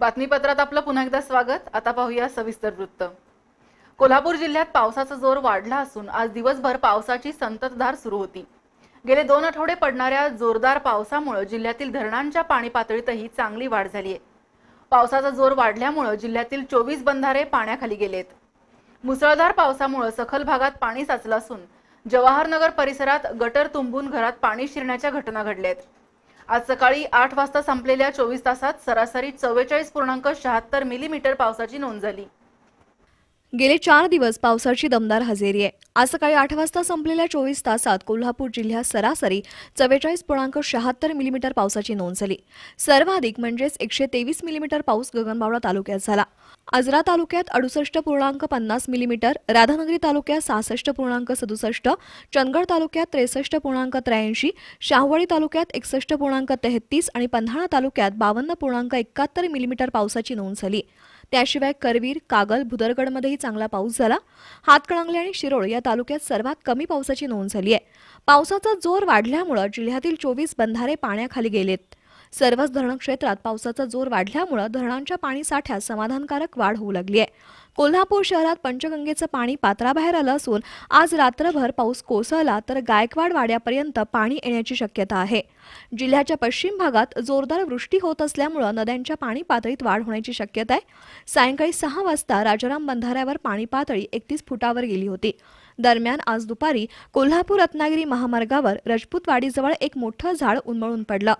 बातमीपत्रात आपलं पुन्हा एकदा स्वागत आता पाहूया सविस्तर वृत्त कोल्हापूर जिल्ह्यात पावसाचा जोर वाढला असून आज दिवसभर पावसाची संततधार सुरू होती गेले दोन आठवडे पडणाऱ्या जोरदार पावसामुळे जिल्ह्यातील धरणांच्या पाणी पातळीतही चांगली वाढ झाली आहे पावसाचा जोर वाढल्यामुळे जिल्ह्यातील चोवीस बंधारे पाण्याखाली गेलेत मुसळधार पावसामुळे सखल भागात पाणी साचलं असून जवाहरनगर परिसरात गटर तुंबून घरात पाणी शिरण्याच्या घटना घडल्यात आज सकाळी आठ वाजता संपलेल्या चोवीस तासात सरासरी चव्वेचाळीस पूर्णांक शहात्तर मिलीमीटर पावसाची नोंद झाली गेले चार दिवस पावसाची दमदार हजेरी आहे आज सकाळी आठ वाजता संपलेल्या चोवीस तासात कोल्हापूर जिल्ह्यात सरासरी चव्वेचाळीस पूर्णांक शहात्तर मिलीमीटर पावसाची नोंद झाली सर्वाधिक म्हणजेच एकशे तेवीस मिलीमीटर पाऊस गगनबावडा तालुक्यात झाला आजरा तालुक्यात अडुसष्ट पूर्णांक पन्नास मिलीमीटर राधानगरी तालुक्यात सहासष्ट पूर्णांक सदुसष्ट चंदगड तालुक्यात त्रेसष्ट पूर्णांक त्र्याऐंशी शाहवाडी तालुक्यात एकसष्ट पूर्णांक तेहतीस आणि पन्हाळा तालुक्यात बावन्न पूर्णांक एकाहत्तर मिलीमीटर पावसाची नोंद झाली त्याशिवाय करवीर कागल भुदरगडमध्येही चांगला पाऊस झाला हातकणंगले आणि शिरोळ या तालुक्यात सर्वात कमी पावसाची नोंद झाली आहे पावसाचा जोर वाढल्यामुळे जिल्ह्यातील चोवीस बंधारे पाण्याखाली गेलेत सर्वच धरण क्षेत्रात पावसाचा जोर वाढल्यामुळे धरणांच्या पाणी साठ्यात समाधानकारक वाढ होऊ लागली आहे कोल्हापूर शहरात पंचगंगेचं पाणी पात्राबाहेर आलं असून आज रात्रभर पाऊस कोसळला तर गायकवाड वाड्यापर्यंत पाणी येण्याची शक्यता आहे जिल्ह्याच्या पश्चिम भागात जोरदार वृष्टी होत असल्यामुळं नद्यांच्या पाणी पातळीत वाढ होण्याची शक्यता आहे सायंकाळी सहा वाजता राजाराम बंधाऱ्यावर पाणी पातळी एकतीस फुटावर गेली होती दरम्यान आज दुपारी कोल्हापूर रत्नागिरी महामार्गावर राजपूतवाडीजवळ एक मोठं झाड उन्मळून पडलं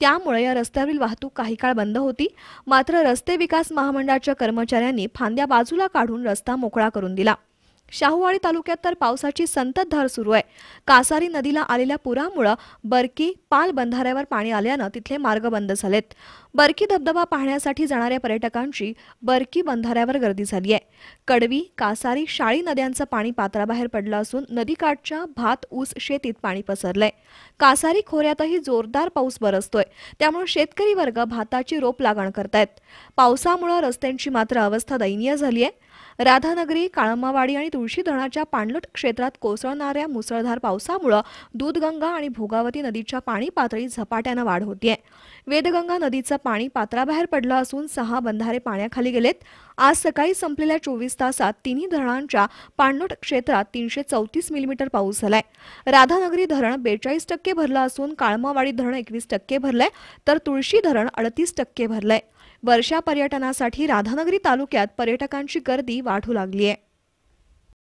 त्यामुळे या रस्त्यावरील वाहतूक काही काळ बंद होती मात्र रस्ते विकास महामंडळाच्या कर्मचाऱ्यांनी फांद्या बाजूला काढून रस्ता मोकळा करून दिला शाहूवाडी तालुक्यात तर पावसाची संततधार सुरू आहे कासारी नदीला आलेल्या पुरामुळे बरकी पाल बंधाऱ्यावर पाणी आल्यानं तिथले मार्ग बंद झालेत बरकी धबधबा पाहण्यासाठी जाणाऱ्या पर्यटकांची बरकी बंधाऱ्यावर गर्दी झाली आहे कडवी कासारी शाळी नद्यांचं पाणी पात्राबाहेर पडलं असून नदीकाठच्या भात ऊस शेतीत पाणी पसरलंय कासारी खोऱ्यातही जोरदार पाऊस बरसतोय त्यामुळे शेतकरी वर्ग भाताची रोप लागण करतायत पावसामुळं रस्त्यांची मात्र अवस्था दयनीय झाली आहे राधानगरी काळमावाडी आणि तुळशी धरणाच्या पाणलोट क्षेत्रात कोसळणाऱ्या मुसळधार पावसामुळे दूधगंगा आणि भोगावती नदीच्या पाणी पातळीत झपाट्यानं वाढ होतीये वेदगंगा नदीचं पाणी पात्राबाहेर पडलं असून सहा बंधारे पाण्याखाली गेलेत आज सकाळी संपलेल्या चोवीस तासात तिन्ही धरणांच्या पाणलोट क्षेत्रात तीनशे चौतीस मिलीमीटर पाऊस झालाय राधानगरी धरण बेचाळीस टक्के भरलं असून काळमावाडी धरण एकवीस टक्के भरलंय तर तुळशी धरण अडतीस टक्के भरलंय वर्षा पर्यटनासाठी राधानगरी तालुक्यात पर्यटकांची गर्दी वाढू लागली आहे